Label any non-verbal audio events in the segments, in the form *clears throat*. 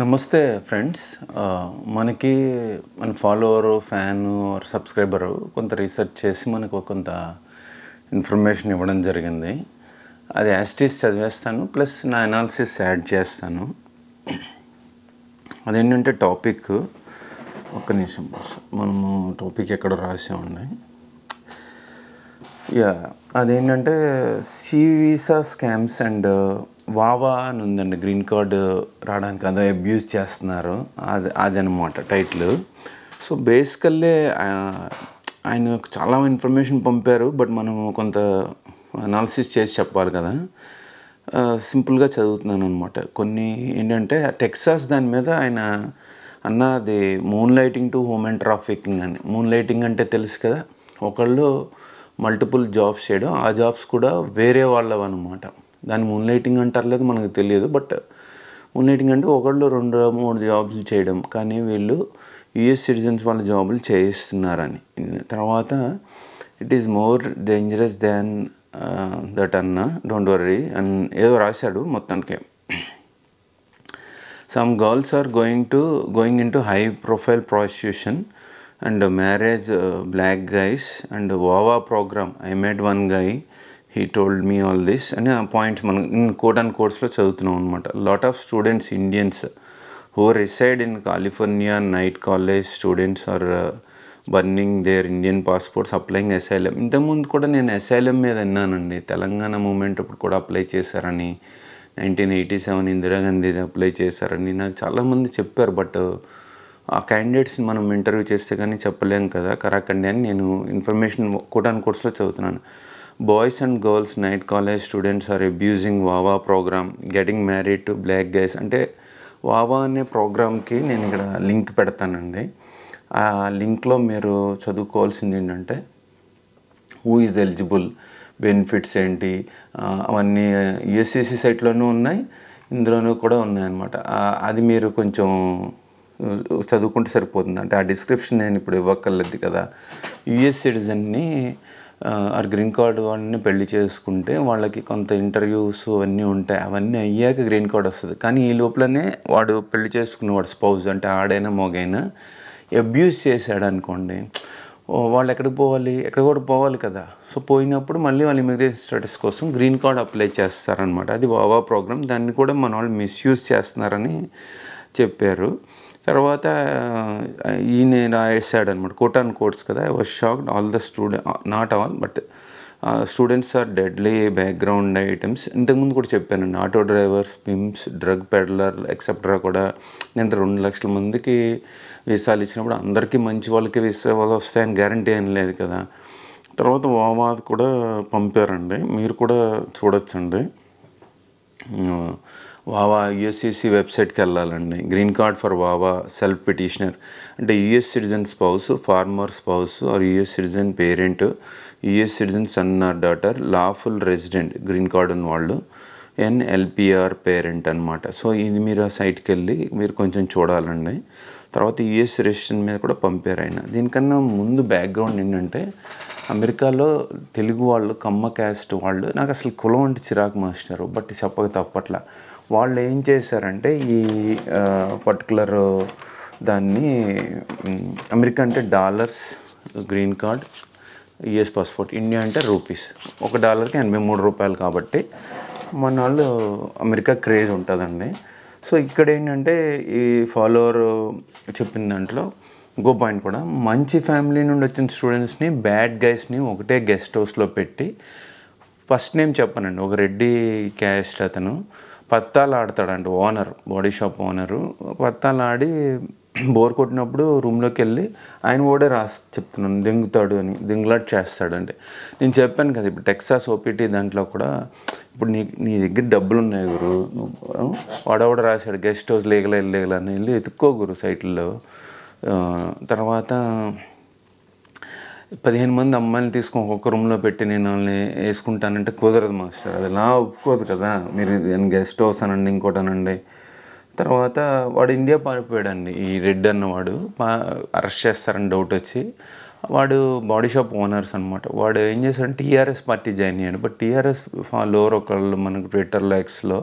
నమస్తే ఫ్రెండ్స్ మనకి మన ఫాలోవరు ఫ్యాను సబ్స్క్రైబరు కొంత రీసెర్చ్ చేసి మనకు కొంత ఇన్ఫర్మేషన్ ఇవ్వడం జరిగింది అది యాస్టీస్ చదివేస్తాను ప్లస్ నా అనాలిసిస్ యాడ్ చేస్తాను అదేంటంటే టాపిక్ ఒక్క నిమిషం మనము టాపిక్ ఎక్కడ రాసామండి యా అదేంటంటే సి వీసా స్కామ్స్ అండ్ వావా అని ఉందండి గ్రీన్ కార్డు రావడానికి అదే అబ్యూజ్ చేస్తున్నారు అది అదనమాట టైటిల్ సో బేసికల్లీ ఆయన చాలా ఇన్ఫర్మేషన్ పంపారు బట్ మనం కొంత అనాలిసిస్ చేసి చెప్పాలి కదా సింపుల్గా చదువుతున్నాను అనమాట కొన్ని ఏంటంటే టెక్సాస్ దాని మీద ఆయన అన్న అది moonlighting to home and trafficking అని మూన్ లైటింగ్ అంటే తెలుసు కదా ఒకళ్ళు మల్టిపుల్ జాబ్స్ చేయడం ఆ జాబ్స్ కూడా వేరే వాళ్ళవన్నమాట దాన్ని మూన్ లైటింగ్ అంటారు లేదు మనకు తెలియదు బట్ మూన్ లైటింగ్ అంటే ఒకళ్ళు రెండు మూడు జాబ్లు చేయడం కానీ వీళ్ళు యుఎస్ సిటిజన్స్ వాళ్ళ జాబులు చేయిస్తున్నారని తర్వాత it is more dangerous than that అన్న డోంట్ వరీ అండ్ ఏదో రాశాడు మొత్తానికి some girls are going to going in to high profile prosecution and marriage black guys and ఓవా programme I made one guy he told me all this అని ఆ points మనం నేను coat and కోర్స్లో చదువుతున్నాం అనమాట lot of students Indians who reside in California night college students are burning their Indian passports applying asylum ఇంతకుముందు కూడా నేను ఎస్ఐలం మీద విన్నానండి తెలంగాణ మూమెంట్ అప్పుడు కూడా అప్లై చేశారని nineteen eighty seven Indira Gandhi apply చేశారని నాకు చాలామంది చెప్పారు బట్ uh, ఆ క్యాండిడేట్స్ని మనం ఇంటర్వ్యూ చేస్తే కానీ చెప్పలేం కదా కరాకండి అని నేను ఇన్ఫర్మేషన్ కోటాన్ కోర్స్లో చదువుతున్నాను boys and girls night college students are abusing వావా programme getting married to black guys అంటే వావా అనే ప్రోగ్రామ్కి నేను ఇక్కడ లింక్ పెడతానండి ఆ లింక్లో మీరు చదువుకోవాల్సింది ఏంటంటే హూ ఈజ్ ఎలిజిబుల్ బెనిఫిట్స్ ఏంటి అవన్నీ యుఎస్సిసి సైట్లోనూ ఉన్నాయి ఇందులోనూ కూడా ఉన్నాయన్నమాట అది మీరు కొంచెం చదువుకుంటే సరిపోతుంది అంటే ఆ డిస్క్రిప్షన్ నేను ఇప్పుడు ఇవ్వక్కర్లేదు కదా యుఎస్ సిటిజన్ని ఆ గ్రీన్ కార్డు వాడిని పెళ్లి చేసుకుంటే వాళ్ళకి కొంత ఇంటర్వ్యూస్ అవన్నీ ఉంటాయి అవన్నీ అయ్యాక గ్రీన్ కార్డ్ వస్తుంది కానీ ఈ లోపలనే వాడు పెళ్లి వాడు స్పౌజ్ అంటే ఆడైనా మొగైనా అబ్యూస్ చేశాడు అనుకోండి వాళ్ళు ఎక్కడికి పోవాలి ఎక్కడ కూడా పోవాలి కదా సో పోయినప్పుడు మళ్ళీ వాళ్ళు ఇమిగ్రేషన్ స్టేటస్ కోసం గ్రీన్ కార్డు అప్లై చేస్తారనమాట అది వావా ప్రోగ్రామ్ దాన్ని కూడా మన వాళ్ళు మిస్యూజ్ చేస్తున్నారని చెప్పారు తర్వాత ఈయన రాసాడు అనమాట కోట్ అండ్ కోట్స్ కదా I was shocked all the student not all but students are deadly background items ఇంతకుముందు కూడా చెప్పానండి auto drivers pimps drug peddler etcetera కూడా నేను రెండు లక్షల మందికి వీసాలు ఇచ్చినప్పుడు అందరికీ మంచి వాళ్ళకి వీసాలు వస్తాయని గ్యారంటీ ఏం లేదు కదా తర్వాత వామాద్ కూడా పంపారండి మీరు కూడా చూడొచ్చండి వావా యుఎస్సిసి వెబ్సైట్కి వెళ్ళాలండి గ్రీన్ కార్డ్ ఫర్ వావా సెల్ఫ్ పిటిషనర్ అంటే US citizen spouse former spouse or US citizen parent US citizen son or daughter lawful resident green card ఉన్న వాళ్ళు ఎన్ఎల్పిఆర్ పేరెంట్ అనమాట సో ఇది మీరు ఆ సైట్కి వెళ్ళి మీరు కొంచెం చూడాలండి తర్వాత యుఎస్ రెసిడెంట్ మీద కూడా పంపారు ఆయన దీనికన్నా ముందు బ్యాక్గ్రౌండ్ ఏంటంటే అమెరికాలో తెలుగు వాళ్ళు కమ్మ క్యాస్ట్ వాళ్ళు నాకు అసలు కులం అంటే చిరాకు మాస్టారు బట్ చెప్పక తప్పట్లా వాళ్ళు ఏం చేశారంటే ఈ పర్టికులర్ దాన్ని అమెరికా అంటే dollars green card US passport India అంటే రూపీస్ ఒక డాలర్కి ఎనభై మూడు రూపాయలు కాబట్టి మన వాళ్ళు అమెరికా క్రేజ్ ఉంటుందండి సో ఇక్కడ ఏంటంటే ఈ ఫాలోవర్ చెప్పిన దాంట్లో ఇంకో పాయింట్ కూడా మంచి ఫ్యామిలీ నుండి వచ్చిన స్టూడెంట్స్ని బ్యాడ్ గైస్ని ఒకటే గెస్ట్ హౌస్లో పెట్టి ఫస్ట్ నేమ్ చెప్పానండి ఒక రెడ్డి క్యాస్ట్ అతను పత్తాలు ఆడతాడండి ఓనర్ బాడీ షాప్ ఓనరు పత్తాలు ఆడి బోర్ కొట్టినప్పుడు రూమ్లోకి వెళ్ళి ఆయన కూడా రాసి చెప్తున్నాను దింగుతాడు అని దింగులాట్ చేస్తాడండి నేను చెప్పాను కదా ఇప్పుడు టెక్సాస్ ఓపీటీ దాంట్లో కూడా ఇప్పుడు నీ నీ దగ్గర డబ్బులు ఉన్నాయి గురు వాడవాడు రాశాడు గెస్ట్ హౌస్ లేగల లేగల అని వెళ్ళి ఎత్తుక్కో గురు సైట్లో తర్వాత పదిహేను మంది అమ్మాయిలు తీసుకొని ఒక్కొక్క రూమ్లో పెట్టి నేను వాళ్ళని వేసుకుంటానంటే కుదరదు మాస్టర్ అది నా ఒప్పుకోదు కదా మీరు గెస్ట్ హౌస్ అనండి ఇంకోటి అనండి తర్వాత వాడు ఇండియా పారిపోయాడండి ఈ రెడ్ అన్నవాడు అరెస్ట్ చేస్తారని డౌట్ వచ్చి వాడు బాడీ షాప్ ఓనర్స్ అనమాట వాడు ఏం చేశాడు టీఆర్ఎస్ పార్టీ జాయిన్ అయ్యాడు బట్ టీఆర్ఎస్ ఫాలోవర్ ఒకళ్ళు మనకు ట్విట్టర్ లైక్స్లో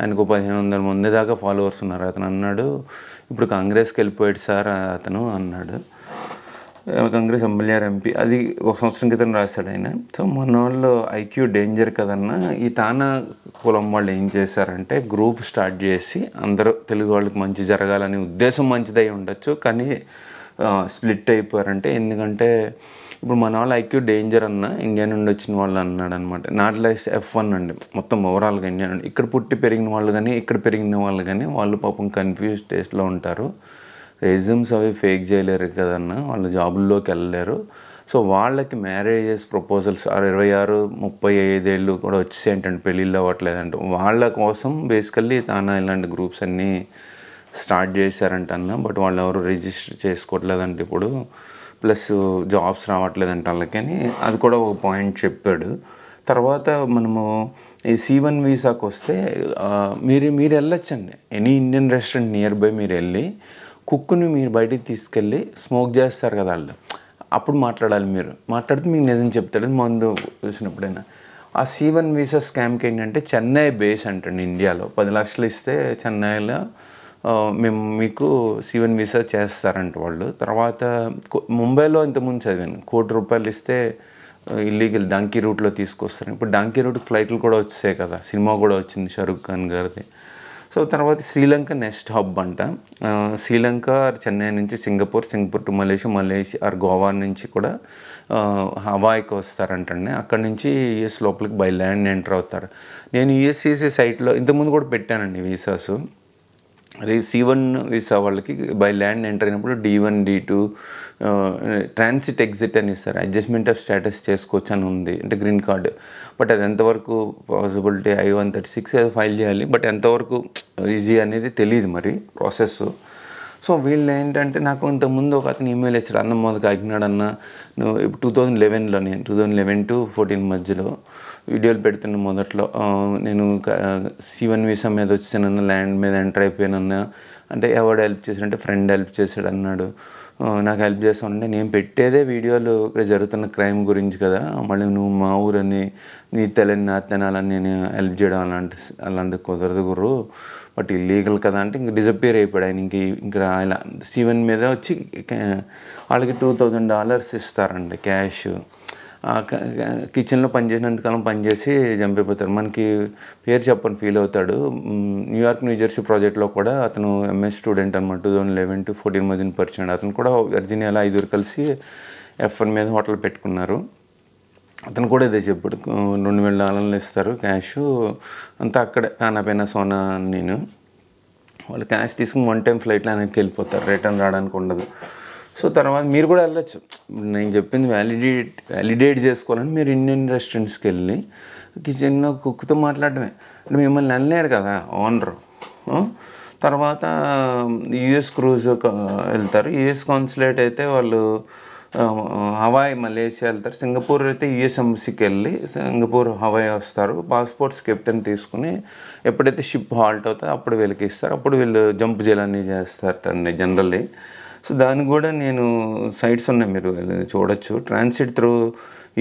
ఆయనకు పదిహేను వందల మంది దాకా ఫాలోవర్స్ ఉన్నారు అతను అన్నాడు ఇప్పుడు కాంగ్రెస్కి వెళ్ళిపోయాడు సార్ అతను అన్నాడు కాంగ్రెస్ ఎమ్మెల్యే ఎంపీ అది ఒక సంవత్సరం క్రితం రాశాడు ఆయన సో మన వాళ్ళు ఐక్యూ డేంజర్ కదన్నా ఈ తానా కులం వాళ్ళు ఏం చేశారంటే గ్రూప్ స్టార్ట్ చేసి అందరూ తెలుగు వాళ్ళకి మంచి జరగాలనే ఉద్దేశం మంచిదై ఉండొచ్చు కానీ స్ప్లిట్ అయిపోయారంటే ఎందుకంటే ఇప్పుడు మన వాళ్ళు ఐక్యూ డేంజర్ అన్న ఇండియా నుండి వచ్చిన వాళ్ళు అన్నాడు అనమాట నాట్ లైస్ ఎఫ్ వన్ అండి మొత్తం ఓవరాల్గా ఇండియా నుండి ఇక్కడ పుట్టి పెరిగిన వాళ్ళు కానీ ఇక్కడ పెరిగిన వాళ్ళు కానీ వాళ్ళు పాపం కన్ఫ్యూజ్ టేస్ట్లో ఉంటారు రెజ్యూమ్స్ అవి ఫేక్ చేయలేరు కదన్నా వాళ్ళు జాబుల్లోకి వెళ్ళలేరు సో వాళ్ళకి మ్యారేజెస్ ప్రపోజల్స్ ఇరవై ఆరు ముప్పై ఐదేళ్ళు కూడా వచ్చేసి ఏంటంటే పెళ్ళిళ్ళు అవ్వట్లేదంట వాళ్ళ కోసం బేసికల్లీ తాను ఇలాంటి గ్రూప్స్ అన్నీ స్టార్ట్ చేశారంట అన్న బట్ వాళ్ళు ఎవరు రిజిస్టర్ చేసుకోవట్లేదంట ఇప్పుడు ప్లస్ జాబ్స్ రావట్లేదంట వాళ్ళకని అది కూడా ఒక పాయింట్ చెప్పాడు తర్వాత మనము ఈ సి వన్ వీసాకి వస్తే మీరు మీరు వెళ్ళొచ్చండి any Indian restaurant nearby మీరు వెళ్ళి కుక్కుని మీరు బయటికి తీసుకెళ్ళి స్మోక్ చేస్తారు కదా వాళ్ళు అప్పుడు మాట్లాడాలి మీరు మాట్లాడితే మీకు నిజం చెప్తాడు మందు చూసినప్పుడైనా ఆ సి వన్ వీసా స్కామ్కి ఏంటంటే చెన్నై బేస్ అంటండి ఇండియాలో పది లక్షలు ఇస్తే చెన్నైలో మేము మీకు సి వన్ వీసా చేస్తారంట వాళ్ళు తర్వాత ముంబైలో ఇంతకుముందు చదివాను కోటి రూపాయలు ఇస్తే ఇల్లీగల్ డాంకీ రూట్లో తీసుకొస్తారు ఇప్పుడు డాంకీ రూట్ ఫ్లైట్లు కూడా వచ్చాయి కదా సినిమా కూడా వచ్చింది షారుఖ్ ఖాన్ గారిది సో తర్వాత శ్రీలంక నెక్స్ట్ హబ్ అంట శ్రీలంక చెన్నై నుంచి Singapore Singapore to Malaysia Malaysia are Goa నుంచి కూడా హవాయికి వస్తారంటండి అక్కడ నుంచి యుఎస్ లోపలికి బై ల్యాండ్ ఎంటర్ అవుతారు నేను యుఎస్ఈసీ సైట్లో ఇంతకుముందు కూడా పెట్టానండి వీసాసు అదే సి వన్ వీసా వాళ్ళకి బై ల్యాండ్ ఎంటర్ అయినప్పుడు D one D two transit exit అని ఇస్తారు అడ్జస్ట్మెంట్ ఆఫ్ స్టేటస్ చేసుకోవచ్చు అని ఉంది అంటే గ్రీన్ కార్డు బట్ అది ఎంతవరకు possibility I one thirty six అది ఫైల్ చేయాలి బట్ ఎంతవరకు ఈజీ అనేది తెలియదు మరి ప్రాసెస్ సో వీళ్ళు ఏంటంటే నాకు ఇంతకుముందు ఒక అతను ఈమెయిల్ ఇచ్చాడు అన్న మొదటి కాకినాడు అన్న నువ్వు టూ థౌజండ్ లెవెన్లో నేను two thousand eleven to fourteen మధ్యలో వీడియోలు పెడుతున్న మొదట్లో నేను సివన్ వీసా మీద వచ్చేసానన్న ల్యాండ్ మీద ఎంటర్ అయిపోయానన్నా అంటే ఎవడు హెల్ప్ చేశాడు అంటే ఫ్రెండ్ హెల్ప్ చేశాడు అన్నాడు నాకు హెల్ప్ చేస్తానంటే నేను పెట్టేదే వీడియోలు ఇక్కడ జరుగుతున్న క్రైమ్ గురించి కదా మళ్ళీ నువ్వు మా ఊరని నీ తెలని నా తెనాలని నేను హెల్ప్ చేయడం అలాంటి అలాంటి కుదరదు గురు బట్ ఇల్లీగల్ కదా అంటే ఇంక డిజపేర్ అయిపోయాడు ఆయన ఇంక ఇంకా ఇలా సివన్ మీద వచ్చి వాళ్ళకి టూ థౌజండ్ డాలర్స్ ఇస్తారండి క్యాష్ కిచెన్లో పనిచేసినంతకాలం పనిచేసి చంపిపోతారు మనకి పేరు చెప్పని ఫీల్ అవుతాడు న్యూయార్క్ న్యూజెర్సీ ప్రాజెక్ట్లో కూడా అతను ఎంఎస్ స్టూడెంట్ అనమాట two thousand eleven to fourteen మధ్యన పరిచయం అతను కూడా వర్జీనియాలో ఐదుగురు కలిసి ఎఫ్ఎన్ మీద హోటల్ పెట్టుకున్నారు అతను కూడా ఇదే చెప్పాడు రెండు వేల డాలర్లు ఇస్తారు క్యాష్ అంతా అక్కడే కానపైన సోనా నేను వాళ్ళు క్యాష్ తీసుకుని వన్ టైం ఫ్లైట్లో ఆయనకి వెళ్ళిపోతారు రిటర్న్ రావడానికి ఉండదు సో తర్వాత మీరు కూడా వెళ్ళచ్చు నేను చెప్పింది వ్యాలిడేట్ వ్యాలిడేట్ చేసుకోవాలని మీరు ఇండియన్ రెస్టారెంట్స్కి వెళ్ళి కిచెన్లో కుక్తో మాట్లాడమే అంటే మిమ్మల్ని వెళ్ళలేడు కదా ఓనరు తర్వాత యుఎస్ క్రూజ్ వెళ్తారు యుఎస్ కాన్సులేట్ అయితే వాళ్ళు హవాయ్ మలేషియా వెళ్తారు సింగపూర్ అయితే యుఎస్ ఎంబసీకి వెళ్ళి సింగపూర్ హవాయ్ వస్తారు పాస్పోర్ట్స్ కెప్టెన్ తీసుకుని ఎప్పుడైతే షిప్ హాల్ట్ అవుతుందో అప్పుడు వీళ్ళకి ఇస్తారు అప్పుడు వీళ్ళు జంప్ చేయాలని చేస్తారటండి జనరల్లీ సో దానికి కూడా నేను సైట్స్ ఉన్నాయి మీరు చూడొచ్చు ట్రాన్సిట్ త్రూ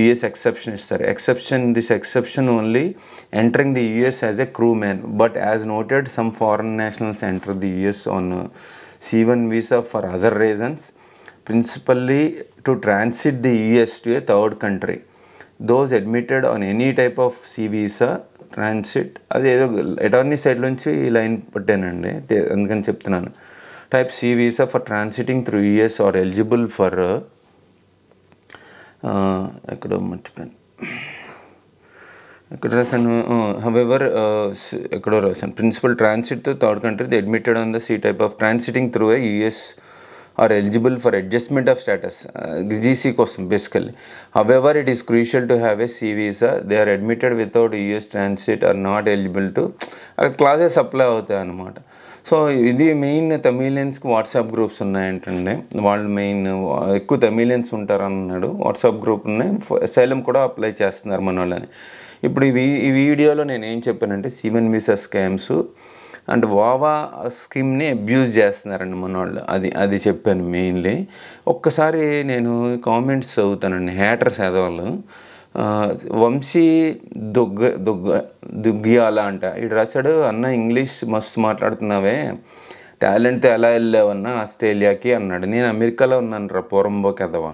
యుఎస్ ఎక్సెప్షన్ ఇస్తారు exception this exception only entering the US as a crewman but as noted some foreign nationals enter the US on C one visa for other reasons principally to transit the US to a third country those admitted on any type of C visa transit అది ఏదో ఎటార్నీ side నుంచి line పట్టానండి అందుకని చెప్తున్నాను type C visa for transiting through US or eligible for uh, academic ఇక్కడ రాశాను however ఎక్కడో రాశాను principal transit third country the admitted on the C type of transiting through a US are eligible for adjustment of status GC కోసం basically however it is crucial to have a C visa they are admitted without US transit are not eligible to అక్కడ క్లాసెస్ apply అవుతాయి అన్నమాట so ఇది main తమిళియన్స్కి WhatsApp groups ఉన్నాయంటుండే వాళ్ళు main ఎక్కువ తమిళియన్స్ ఉంటారన్నాడు వాట్సాప్ గ్రూప్ ఉన్నాయి సైలం కూడా అప్లై చేస్తున్నారు మన వాళ్ళని ఇప్పుడు ఇవి ఈ వీడియోలో నేను ఏం చెప్పానంటే సీవెన్ వీసా స్కామ్స్ అండ్ వావా స్కీమ్ని అబ్యూజ్ చేస్తున్నారండి మన వాళ్ళు అది అది చెప్పాను మెయిన్లీ ఒక్కసారి నేను కామెంట్స్ చదువుతానండి హ్యాటర్స్ ఎదవాళ్ళు వంశీ దుగ్గ దుగ్గ దుగ్గియాల అంట ఇటు రాశాడు అన్న ఇంగ్లీష్ మస్తు మాట్లాడుతున్నావే టాలెంట్తో ఎలా వెళ్ళావన్నా ఆస్ట్రేలియాకి అన్నాడు నేను అమెరికాలో ఉన్నాను రా పూర్వంబో కదవా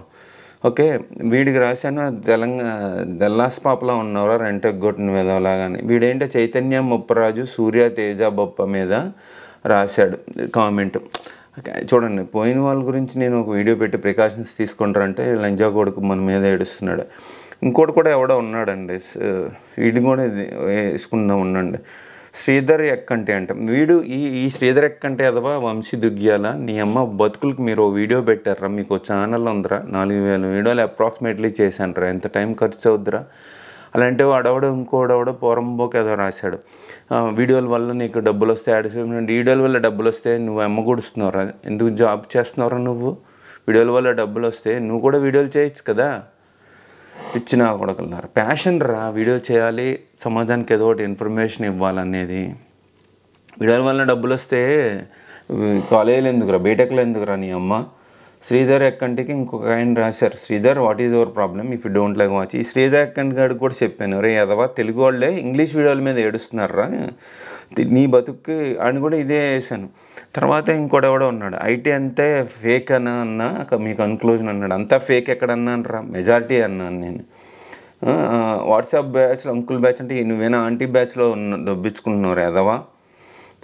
ఓకే వీడికి రాశాను తెలంగాణ దెల్లాస్ పాపలా ఉన్నావురా రెంటగ్గొట్టిన ఎగ్గొట్టిన విధంలాగాని వీడేంటే చైతన్య ముప్పరాజు సూర్య తేజ బొప్ప మీద రాశాడు కామెంట్ చూడండి పోయిన వాళ్ళ గురించి నేను ఒక వీడియో పెట్టి ప్రికాషన్స్ తీసుకుంటారంటే లంజా కొడుకు మన మీద ఏడుస్తున్నాడు ఇంకోటి కూడా ఎవడో ఉన్నాడండి వీడు కూడా వేసుకుందాం ఉండండి శ్రీధర్ ఎక్కంటే అంట వీడు ఈ ఈ శ్రీధర్ ఎక్కంటే అదవా వంశీ దుగ్గ్యాల నీ అమ్మ బతుకులకి మీరు వీడియో పెట్టారా మీకు ఛానల్ ఉందిరా నాలుగు వేల వీడియోలు అప్రాక్సిమేట్లీ చేశానరా ఎంత టైం ఖర్చు అవుద్దిరా అలాంటి వాడవడ ఇంకోడవడ పోరంబోకి ఏదో రాశాడు వీడియోల వల్ల నీకు డబ్బులు వస్తాయి అడిసిపోయిన వీడియోల వల్ల డబ్బులు వస్తే నువ్వు అమ్మగూడుస్తున్నావురా ఎందుకు జాబ్ చేస్తున్నావురా నువ్వు వీడియోల వల్ల డబ్బులు వస్తే నువ్వు కూడా వీడియోలు చేయొచ్చు కదా ఇచ్చిన కొడకలున్నారు ప్యాషన్ రా వీడియో చేయాలి సమాజానికి ఏదో ఒకటి ఇన్ఫర్మేషన్ ఇవ్వాలనేది వీడియోల వల్ల డబ్బులు వస్తే కాలేజీలు ఎందుకురా బీటెక్లో ఎందుకురా నీ అమ్మ శ్రీధర్ ఎక్కంటికి ఇంకొక ఆయన రాశారు Sridhar what is our problem if you don't like watch ఈ శ్రీధర్ ఎక్కంటి గారికి కూడా చెప్పాను రే అదవా తెలుగు వాళ్ళే ఇంగ్లీష్ వీడియోల మీద ఏడుస్తున్నారా నీ బతుక్కి అని కూడా ఇదే వేసాను తర్వాత ఇంకోటి ఎవడో ఉన్నాడు ఐటీ అంటే ఫేక్ అని అన్న మీ కన్క్లూజన్ అన్నాడు అంతా ఫేక్ ఎక్కడన్నా అంటారా మెజారిటీ అన్నాను నేను వాట్సాప్ బ్యాచ్లో అంకుల్ బ్యాచ్ అంటే నువ్వేనా ఆంటీ బ్యాచ్లో ఉన్న దొబ్బించుకుంటున్నావు ఎదవా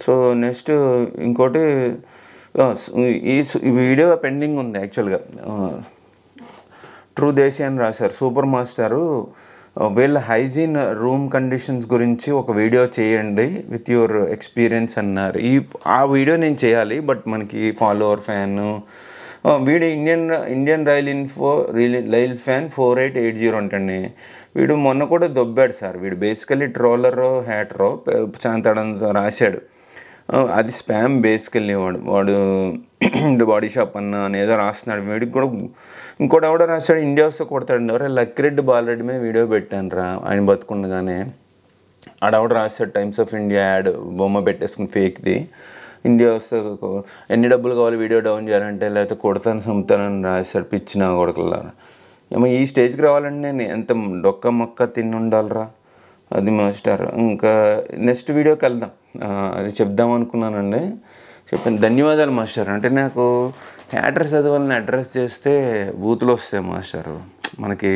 సో నెక్స్ట్ ఇంకోటి ఈ వీడియో పెండింగ్ ఉంది యాక్చువల్గా ట్రూ దేశీ అని రాశారు సూపర్ మాస్టారు వీళ్ళ హైజీన్ రూమ్ కండిషన్స్ గురించి ఒక వీడియో చేయండి విత్ యువర్ ఎక్స్పీరియన్స్ అన్నారు ఈ ఆ వీడియో నేను చేయాలి బట్ మనకి ఫాలోవర్ ఫ్యాన్ uh, వీడు Indian Indian rail info rail fan four eight eight zero అంటండి వీడు మొన్న కూడా దొబ్బాడు సార్ వీడు బేసికలీ ట్రోలర్ హ్యాట్రో చాంతాడంతో రాశాడు uh, అది స్పామ్ బేసికల్లీ వాడు వాడు బాడీ *clears throat* షాప్ అన్న అనేదో రాస్తున్నాడు వీడికి కూడా ఇంకోటి ఎవడో రాశాడు ఇండియా వస్తే కొడతాడు ఎవరే లక్కిరెడ్డి బాలరెడ్డి మీద వీడియో పెట్టాను రా ఆయన బతుకుండగానే ఆడవడ రాశాడు టైమ్స్ ఆఫ్ ఇండియా యాడ్ బొమ్మ పెట్టేసుకుని ఫేక్ది ఇండియా వస్తే ఎన్ని డబ్బులు కావాలి వీడియో డౌన్ చేయాలంటే లేకపోతే కొడతాను చంపుతానని రాశాడు పిచ్చిన కొడకల్లా ఏమో ఈ స్టేజ్కి రావాలంటే నేను ఎంత డొక్క మొక్క తిని ఉండాలరా అది మాస్టర్ ఇంకా నెక్స్ట్ వీడియోకి వెళ్దాం అది చెప్దాం అనుకున్నానండి చెప్పాను ధన్యవాదాలు మాస్టర్ అంటే నాకు అడ్రస్ చదవాలని అడ్రస్ చేస్తే బూతులు వస్తాయి మాస్టర్ మనకి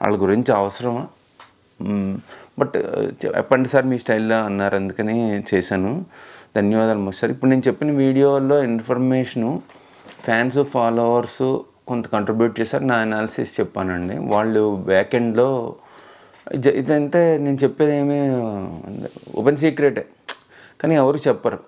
వాళ్ళ గురించి అవసరమా బట్ చెప్పండి సార్ మీ స్టైల్లో అన్నారు అందుకని చేశాను ధన్యవాదాలు మాస్టర్ ఇప్పుడు నేను చెప్పిన వీడియోలో ఇన్ఫర్మేషను ఫ్యాన్స్ ఫాలోవర్స్ కొంత కంట్రిబ్యూట్ చేశారు నా అనాలిసిస్ చెప్పానండి వాళ్ళు బ్యాక్ ఎండ్లో ఇదంతా నేను చెప్పేది ఏమీ ఓపెన్ సీక్రెటే కానీ ఎవరు చెప్పరు